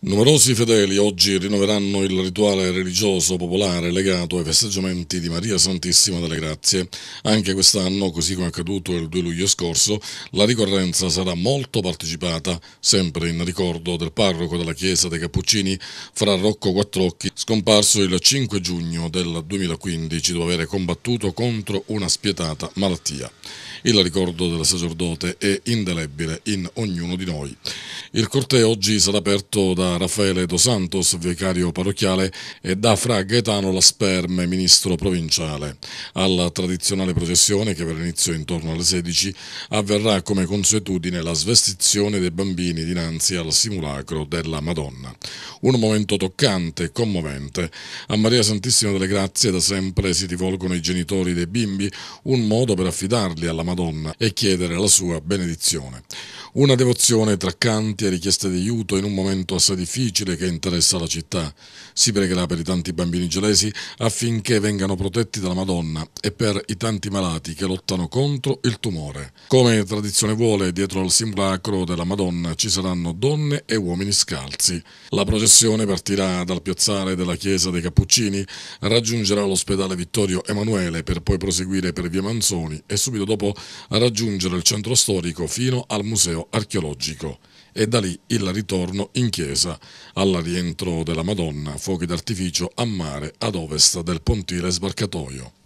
Numerosi fedeli oggi rinnoveranno il rituale religioso popolare legato ai festeggiamenti di Maria Santissima delle Grazie. Anche quest'anno, così come accaduto il 2 luglio scorso, la ricorrenza sarà molto partecipata, sempre in ricordo del parroco della chiesa dei Cappuccini, fra Rocco Quattrocchi, scomparso il 5 giugno del 2015 dopo aver combattuto contro una spietata malattia. Il ricordo del sacerdote è indelebile in ognuno di noi. Il corteo oggi sarà aperto da Raffaele Dos Santos, vicario parrocchiale, e da Fra Gaetano Lasperme, ministro provinciale. Alla tradizionale processione, che avrà inizio intorno alle 16, avverrà come consuetudine la svestizione dei bambini dinanzi al simulacro della Madonna. Un momento toccante e commovente. A Maria Santissima delle Grazie da sempre si rivolgono i genitori dei bimbi, un modo per affidarli alla Madonna e chiedere la sua benedizione. Una devozione tra canti e richieste di aiuto in un momento assai difficile che interessa la città. Si pregherà per i tanti bambini gelesi affinché vengano protetti dalla Madonna e per i tanti malati che lottano contro il tumore. Come tradizione vuole, dietro al simulacro della Madonna ci saranno donne e uomini scalzi. La processione partirà dal piazzale della chiesa dei Cappuccini, raggiungerà l'ospedale Vittorio Emanuele per poi proseguire per via Manzoni e subito dopo raggiungere il centro storico fino al museo museo archeologico e da lì il ritorno in chiesa al rientro della Madonna, fuochi d'artificio a mare ad ovest del pontile sbarcatoio.